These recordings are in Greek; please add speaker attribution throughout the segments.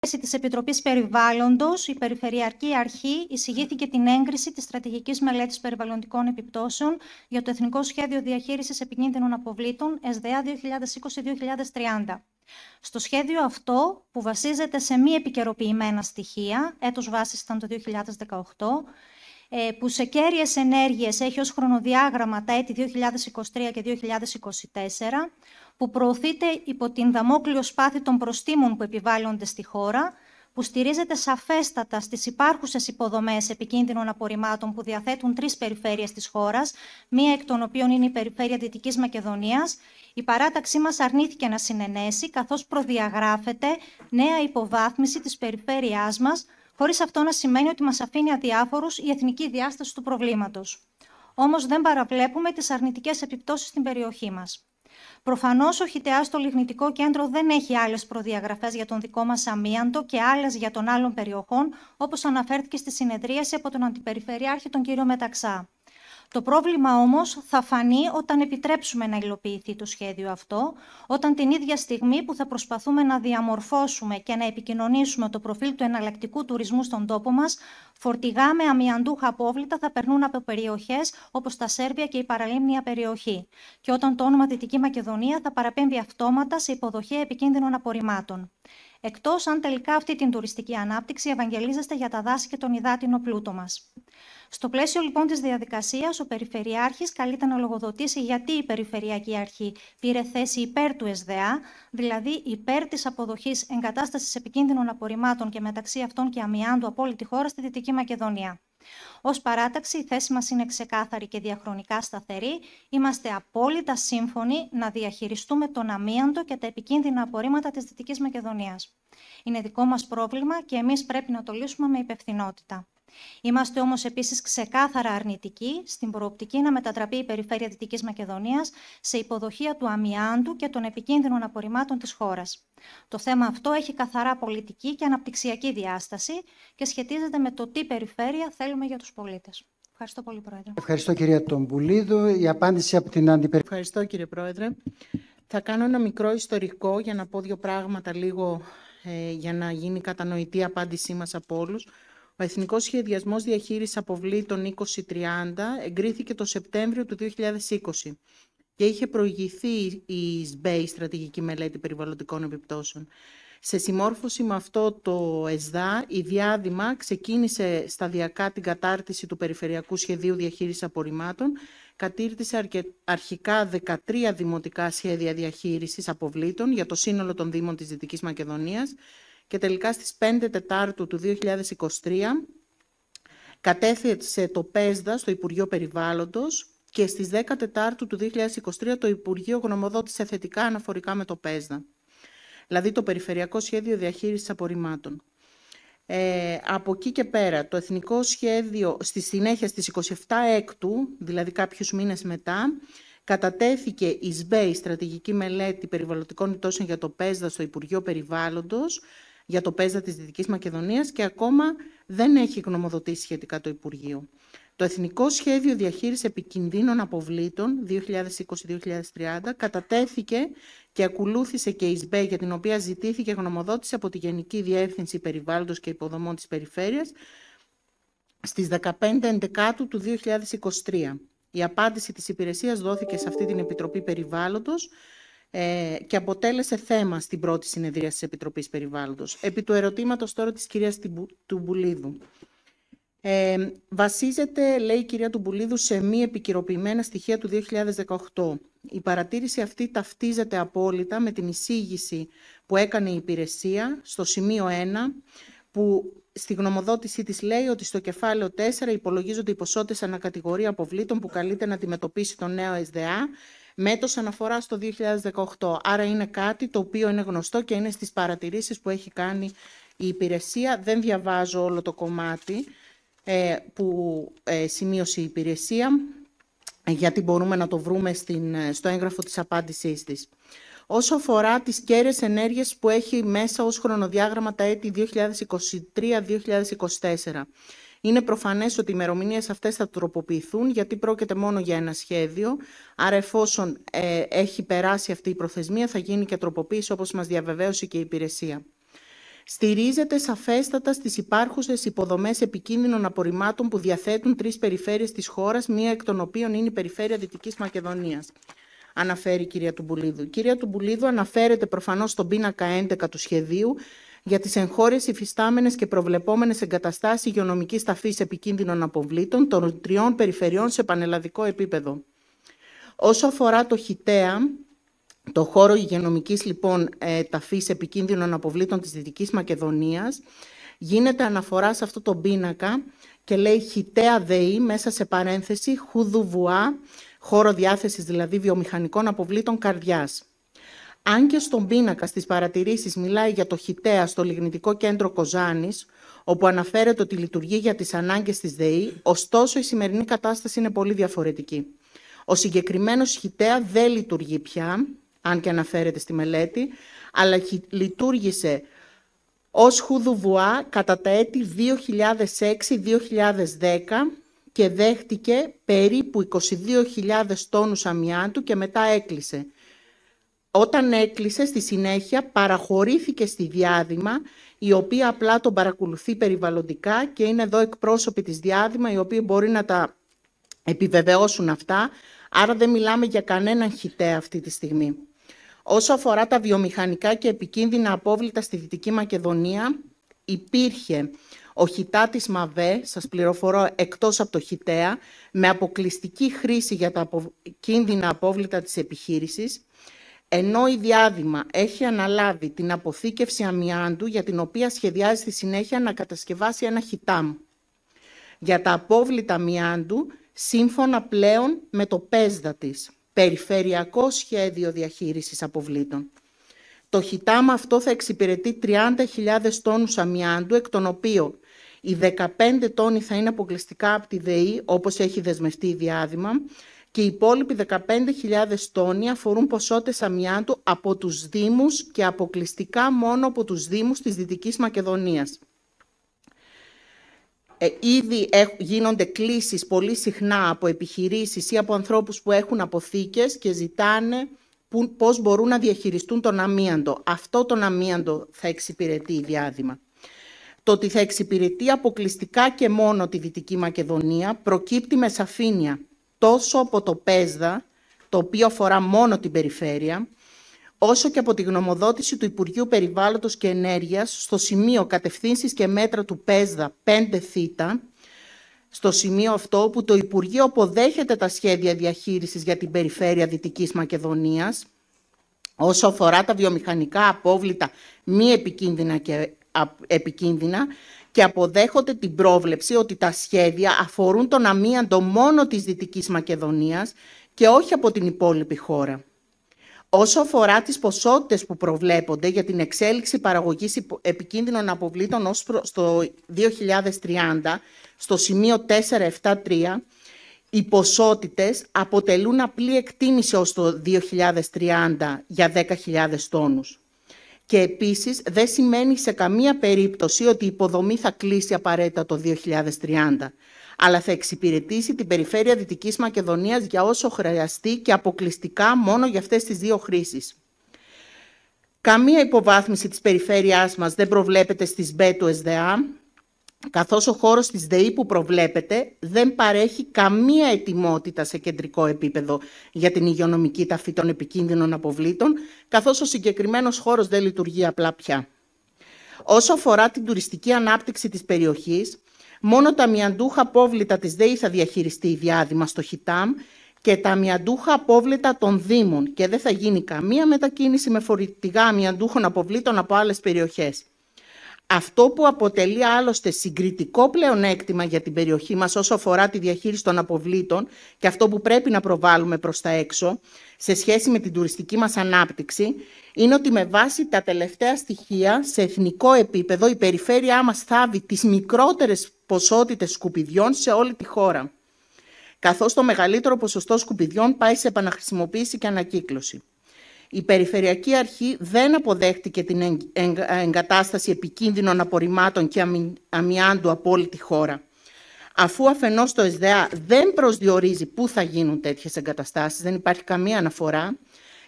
Speaker 1: θέση της Επιτροπής Περιβάλλοντος, η Περιφερειακή Αρχή εισηγήθηκε την έγκριση της στρατηγικής μελέτης περιβαλλοντικών επιπτώσεων για το Εθνικό Σχέδιο Διαχείρισης Επικίνδυνων Αποβλήτων ΕΣΔΕΑ 2020-2030. Στο σχέδιο αυτό, που βασίζεται σε μη επικαιροποιημένα στοιχεία, έτος βάσης ήταν το 2018, ε, που σε κέρυες ενέργειες έχει ως χρονοδιάγραμμα τα έτη 2023 και 2024, που προωθείται υπό την δαμόκλειο σπάθη των προστήμων που επιβάλλονται στη χώρα, που στηρίζεται σαφέστατα στις υπάρχουσες υποδομές επικίνδυνων απορριμμάτων που διαθέτουν τρεις περιφέρειες της χώρας, μία εκ των οποίων είναι η περιφέρεια Δυτικής Μακεδονίας, η παράταξή μας αρνήθηκε να συνενέσει, καθώς προδιαγράφεται νέα υποβάθμιση της περιφέρειάς μας, χωρίς αυτό να σημαίνει ότι μας αφήνει αδιάφορους η εθνική διάσταση του προβλήματος Όμως δεν παραβλέπουμε τις αρνητικές επιπτώσεις στην περιοχή μας. Προφανώς ο Χιτεάς στο Λιγνητικό Κέντρο δεν έχει άλλες προδιαγραφές για τον δικό μας αμίαντο και άλλες για τον άλλων περιοχών, όπως αναφέρθηκε στη συνεδρίαση από τον Αντιπεριφερειάρχη τον κύριο Μεταξά. Το πρόβλημα όμως θα φανεί όταν επιτρέψουμε να υλοποιηθεί το σχέδιο αυτό, όταν την ίδια στιγμή που θα προσπαθούμε να διαμορφώσουμε και να επικοινωνήσουμε το προφίλ του εναλλακτικού τουρισμού στον τόπο μας, φορτηγά με αμοιαντούχα απόβλητα θα περνούν από περιοχές όπως τα Σέρβια και η παραλίμνια περιοχή. Και όταν το όνομα Δυτική Μακεδονία θα παραπέμπει αυτόματα σε υποδοχή επικίνδυνων απορριμμάτων εκτός αν τελικά αυτή την τουριστική ανάπτυξη ευαγγελίζεστε για τα δάση και τον υδάτινο πλούτο μας. Στο πλαίσιο λοιπόν της διαδικασίας, ο Περιφερειάρχης καλείται να λογοδοτήσει γιατί η Περιφερειακή Αρχή πήρε θέση υπέρ του ΕΣΔΕΑ, δηλαδή υπέρ της αποδοχής εγκατάστασης επικίνδυνων απορριμμάτων και μεταξύ αυτών και αμοιάντου από όλη τη χώρα στη Δυτική Μακεδονία. Ως παράταξη, η θέση μας είναι ξεκάθαρη και διαχρονικά σταθερή. Είμαστε απόλυτα σύμφωνοι να διαχειριστούμε τον αμίαντο και τα επικίνδυνα απορρίμματα της Δυτικής Μακεδονίας. Είναι δικό μας πρόβλημα και εμείς πρέπει να το λύσουμε με υπευθυνότητα. Είμαστε όμως επίσης ξεκάθαρα αρνητικοί στην προοπτική να μετατραπεί η περιφέρεια Δυτικής Μακεδονίας σε υποδοχεία του αμοιάντου και των επικίνδυνων απορριμμάτων της χώρας. Το θέμα αυτό έχει καθαρά πολιτική και αναπτυξιακή διάσταση και σχετίζεται με το τι περιφέρεια θέλουμε για τους πολίτες. Ευχαριστώ πολύ, Πρόεδρε.
Speaker 2: Ευχαριστώ, κυρία Τομπουλίδου. Η απάντηση από την αντιπερι... Ευχαριστώ, κύριε Πρόεδρε. Θα κάνω ένα μικρό ιστορικό για να πω δύο πράγματα λίγο ε, για να γίνει κατανοητή η απάντησή μας από όλους. Ο εθνικός Σχεδιασμός Διαχείρισης Αποβλήτων 2030 εγκρίθηκε το Σεπτέμβριο του 2020 και είχε προηγηθεί η ΣΜΕΙ, Στρατηγική Μελέτη Περιβαλλοντικών Επιπτώσεων. Σε συμμόρφωση με αυτό το ΕΣΔΑ, η διάδημα ξεκίνησε σταδιακά την κατάρτιση του Περιφερειακού Σχεδίου Διαχείρισης Απορριμμάτων, κατήρτισε αρχικά 13 δημοτικά σχέδια διαχείρισης αποβλήτων για το σύνολο των Δήμων της Δυτικής Μακεδονίας και τελικά στις 5 Τετάρτου του 2023 κατέθεσε το ΠΕΣΔΑ στο Υπουργείο Περιβάλλοντος και στις 10 Τετάρτου του 2023 το Υπουργείο γνωμοδότησε θετικά αναφορικά με το ΠΕΣΔΑ, δηλαδή το Περιφερειακό Σχέδιο Διαχείρισης Απορριμμάτων. Ε, από εκεί και πέρα, το Εθνικό Σχέδιο στη συνέχεια στις 27 Έκτου, δηλαδή κάποιους μήνες μετά, κατατέθηκε η ΣΜΕ, Στρατηγική Μελέτη Περιβαλλοντικών Υπτώσεων για το ΠΕΣΔΑ στο Υπουργείο Περιβάλλοντος, για το ΠΕΖΑ της Δυτικής Μακεδονίας και ακόμα δεν έχει γνωμοδοτήσει σχετικά το Υπουργείο. Το Εθνικό Σχέδιο Διαχείρισης Επικινδύνων Αποβλήτων 2020-2030 κατατέθηκε και ακολούθησε και η ΣΜΠΕ για την οποία ζητήθηκε γνωμοδότηση από τη Γενική Διεύθυνση Περιβάλλοντος και Υποδομών της Περιφέρειας στις 15 Εντεκάτου του 2023. Η απάντηση της υπηρεσίας δόθηκε σε αυτή την Επιτροπή Περιβάλλοντος ε, και αποτέλεσε θέμα στην πρώτη συνεδρία της Επιτροπής Περιβάλλοντος. Επί του ερωτήματος τώρα της κυρίας Τουμπουλίδου. Ε, βασίζεται, λέει η κυρία Τουμπουλίδου, σε μη επικυρωποιημένα στοιχεία του 2018. Η παρατήρηση αυτή ταυτίζεται απόλυτα με την εισήγηση που έκανε η υπηρεσία στο σημείο 1, που στη γνωμοδότησή της λέει ότι στο κεφάλαιο 4 υπολογίζονται οι ποσότητες ανακατηγορία αποβλήτων που καλείται να αντιμετωπίσει το νέο ΕΣΔΑ μέτος αναφοράς το 2018. Άρα είναι κάτι το οποίο είναι γνωστό και είναι στις παρατηρήσεις που έχει κάνει η υπηρεσία. Δεν διαβάζω όλο το κομμάτι ε, που ε, σημείωσε η υπηρεσία, γιατί μπορούμε να το βρούμε στην, ε, στο έγγραφο της απάντησής της. Όσο αφορά τις κέρες ενέργειες που έχει μέσα ως χρονοδιάγραμμα τα έτη 2023-2024, είναι προφανές ότι οι ημερομηνίες αυτές θα τροποποιηθούν γιατί πρόκειται μόνο για ένα σχέδιο. Άρα εφόσον ε, έχει περάσει αυτή η προθεσμία θα γίνει και τροποποίηση όπως μας διαβεβαίωσε και η υπηρεσία. Στηρίζεται σαφέστατα στις υπάρχουσες υποδομές επικίνδυνων απορριμμάτων που διαθέτουν τρεις περιφέρειες της χώρας, μία εκ των οποίων είναι η περιφέρεια Δυτικής Μακεδονίας, αναφέρει η κυρία Τουμπουλίδου. Η κυρία Τουμπουλίδου αναφέρεται προφανώς στον πίνακα 11 του σχεδίου για τις εγχώριες υφιστάμενες και προβλεπόμενες εγκαταστάσεις υγειονομικής ταφής επικίνδυνων αποβλήτων των τριών περιφερειών σε πανελλαδικό επίπεδο. Όσο αφορά το ΧΙΤΕΑ, το χώρο υγειονομικής λοιπόν ε, ταφής επικίνδυνων αποβλήτων της Δυτικής Μακεδονίας, γίνεται αναφορά σε αυτό το πίνακα και λέει «Χιτέα ΔΕΗ» μέσα σε παρένθεση «Χουδουβουά», χώρο διάθεσης δηλαδή βιομηχανικών αποβλήτων καρδιάς. Αν και στον πίνακα στις παρατηρήσεις μιλάει για το Χιτέα στο λιγνητικό κέντρο Κοζάνης, όπου αναφέρεται ότι λειτουργεί για τις ανάγκες της ΔΕΗ, ωστόσο η σημερινή κατάσταση είναι πολύ διαφορετική. Ο συγκεκριμένος Χιτέα δεν λειτουργεί πια, αν και αναφέρεται στη μελέτη, αλλά λειτουργήσε ως Χουδουβουά κατά τα έτη 2006-2010 και δέχτηκε περίπου 22.000 τόνους αμοιάντου και μετά έκλεισε όταν έκλεισε, στη συνέχεια παραχωρήθηκε στη διάδημα, η οποία απλά τον παρακολουθεί περιβαλλοντικά και είναι εδώ εκπρόσωποι της διάδημα, οι οποίοι μπορεί να τα επιβεβαιώσουν αυτά. Άρα δεν μιλάμε για κανέναν χιτέ αυτή τη στιγμή. Όσο αφορά τα βιομηχανικά και επικίνδυνα απόβλητα στη Δυτική Μακεδονία, υπήρχε ο χιτά της ΜΑΒΕ, σας πληροφορώ, εκτός από το χιτέα, με αποκλειστική χρήση για τα κίνδυνα απόβλητα της επιχείρησης, ενώ η διάδημα έχει αναλάβει την αποθήκευση αμοιάντου για την οποία σχεδιάζει στη συνέχεια να κατασκευάσει ένα χιτάμ. Για τα απόβλητα αμοιάντου, σύμφωνα πλέον με το ΠΕΣΔΑ της, Περιφερειακό Σχέδιο Διαχείρισης Αποβλήτων. Το χιτάμ αυτό θα εξυπηρετεί 30.000 τόνους αμοιάντου, εκ των οποίων οι 15 τόνοι θα είναι αποκλειστικά από τη ΔΕΗ, όπως έχει δεσμευτεί η διάδημα, και οι υπόλοιποι 15.000 τόνοι αφορούν ποσότητες αμοιάντου από τους Δήμους και αποκλειστικά μόνο από τους Δήμους της Δυτικής Μακεδονίας. Ε, ήδη έχ, γίνονται κλήσεις πολύ συχνά από επιχειρήσεις ή από ανθρώπους που έχουν αποθήκες και ζητάνε που, πώς μπορούν να διαχειριστούν τον αμίαντο. Αυτό τον αμίαντο θα εξυπηρετεί διάδημα. Το ότι θα εξυπηρετεί αποκλειστικά και μόνο τη Δυτική Μακεδονία προκύπτει με σαφήνεια τόσο από το ΠΕΣΔΑ, το οποίο αφορά μόνο την περιφέρεια, όσο και από τη γνωμοδότηση του Υπουργείου Περιβάλλοντος και Ενέργειας στο σημείο κατευθύνσεις και μέτρα του ΠΕΣΔΑ 5 θ στο σημείο αυτό που το Υπουργείο αποδέχεται τα σχέδια διαχείρισης για την περιφέρεια Δυτικής Μακεδονίας, όσο αφορά τα βιομηχανικά απόβλητα μη επικίνδυνα και επικίνδυνα και αποδέχονται την πρόβλεψη ότι τα σχέδια αφορούν τον αμίαντο μόνο της Δυτικής Μακεδονίας και όχι από την υπόλοιπη χώρα. Όσο αφορά τις ποσότητες που προβλέπονται για την εξέλιξη παραγωγής επικίνδυνων αποβλήτων ως στο 2030, στο σημείο 473, οι ποσότητες αποτελούν απλή εκτίμηση ως το 2030 για 10.000 τόνους. Και επίσης δεν σημαίνει σε καμία περίπτωση ότι η υποδομή θα κλείσει απαραίτητα το 2030 αλλά θα εξυπηρετήσει την περιφέρεια Δυτικής Μακεδονίας για όσο χρειαστεί και αποκλειστικά μόνο για αυτές τις δύο χρήσεις. Καμία υποβάθμιση της περιφέρειάς μας δεν προβλέπεται στις ΜΠΕ του ΕΣΔΑ, καθώς ο χώρος της ΔΕΗ που προβλέπεται δεν παρέχει καμία ετοιμότητα σε κεντρικό επίπεδο για την υγειονομική ταφή των επικίνδυνων αποβλήτων, καθώς ο συγκεκριμένος χώρος δεν λειτουργεί απλά πια. Όσο αφορά την τουριστική ανάπτυξη της περιοχής, μόνο τα μιαντούχα απόβλητα της ΔΕΗ θα διαχειριστεί η διάδημα στο ΧΙΤΑΜ και τα μιαντούχα απόβλητα των Δήμων και δεν θα γίνει καμία μετακίνηση με φορητικά αμιαντούχων αποβλήτων από άλλες περιοχές. Αυτό που αποτελεί άλλωστε συγκριτικό πλεονέκτημα για την περιοχή μας όσο αφορά τη διαχείριση των αποβλήτων και αυτό που πρέπει να προβάλλουμε προς τα έξω σε σχέση με την τουριστική μας ανάπτυξη είναι ότι με βάση τα τελευταία στοιχεία σε εθνικό επίπεδο η περιφέρειά μας θάβει τις μικρότερες ποσότητες σκουπιδιών σε όλη τη χώρα καθώς το μεγαλύτερο ποσοστό σκουπιδιών πάει σε επαναχρησιμοποίηση και ανακύκλωση η Περιφερειακή Αρχή δεν αποδέχτηκε την εγκατάσταση επικίνδυνων απορριμμάτων και αμοιάντου από όλη τη χώρα. Αφού αφενός το ΕΣΔΕΑ δεν προσδιορίζει πού θα γίνουν τέτοιες εγκαταστάσεις, δεν υπάρχει καμία αναφορά,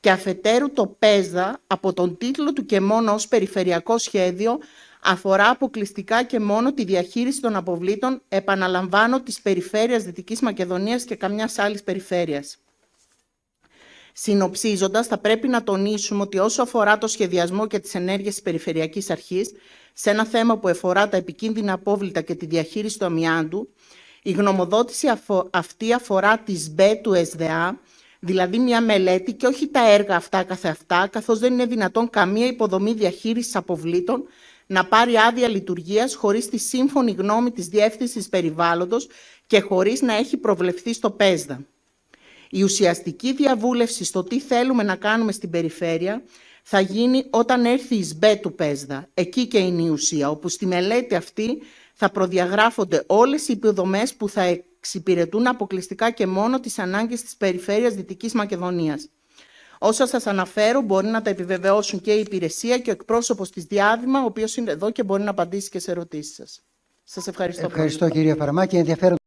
Speaker 2: και αφετέρου το ΠΕΖΔΑ από τον τίτλο του και μόνο ως περιφερειακό σχέδιο αφορά αποκλειστικά και μόνο τη διαχείριση των αποβλήτων, επαναλαμβάνω, της περιφέρειας Δυτικής Μακεδονίας και καμιάς άλλης περιφέρειας. Συνοψίζοντας, θα πρέπει να τονίσουμε ότι όσο αφορά το σχεδιασμό και τις ενέργειες της Περιφερειακής Αρχής, σε ένα θέμα που αφορά τα επικίνδυνα απόβλητα και τη διαχείριση του αμοιάντου, η γνωμοδότηση αυτή αφορά τη ΣΜΠΕ του ΕΣΔΑ, δηλαδή μια μελέτη και όχι τα έργα αυτά αυτά καθώς δεν είναι δυνατόν καμία υποδομή διαχείρισης αποβλήτων να πάρει άδεια λειτουργίας χωρίς τη σύμφωνη γνώμη της διεύθυνσης περιβάλλοντος και χωρίς να έχει προβλεφθεί στο ΠΕΣΔΑ. Η ουσιαστική διαβούλευση στο τι θέλουμε να κάνουμε στην περιφέρεια θα γίνει όταν έρθει η ΣΜΠΕ του ΠΕΣΔΑ. Εκεί και είναι η ουσία, όπου στη μελέτη αυτή θα προδιαγράφονται όλες οι υποδομές που θα εξυπηρετούν αποκλειστικά και μόνο τις ανάγκες της περιφέρειας Δυτικής Μακεδονίας. Όσα σας αναφέρω μπορεί να τα επιβεβαιώσουν και η υπηρεσία και ο εκπρόσωπος της Διάδημα, ο οποίος είναι εδώ και μπορεί να απαντήσει και σε ερωτήσεις σας. Σας ευχαριστώ. Ευχαριστώ πολύ. κύριε Φαρμάκη.